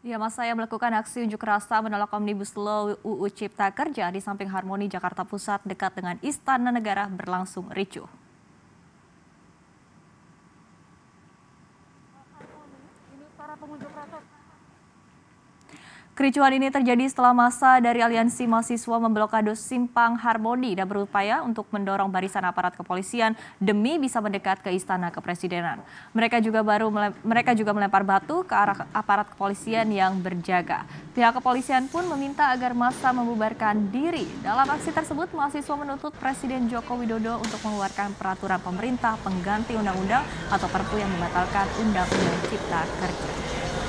Ya, masa yang melakukan aksi unjuk rasa menolak Omnibus Law UU Cipta Kerja di samping Harmoni Jakarta Pusat dekat dengan Istana Negara berlangsung ricuh. Kericuhan ini terjadi setelah masa dari aliansi mahasiswa memblokade simpang harmoni dan berupaya untuk mendorong barisan aparat kepolisian demi bisa mendekat ke istana kepresidenan. Mereka juga baru mereka juga melempar batu ke arah aparat kepolisian yang berjaga. Pihak kepolisian pun meminta agar masa membubarkan diri. Dalam aksi tersebut, mahasiswa menuntut Presiden Joko Widodo untuk mengeluarkan peraturan pemerintah pengganti undang-undang atau Perpu yang membatalkan Undang-Undang Cipta Kerja.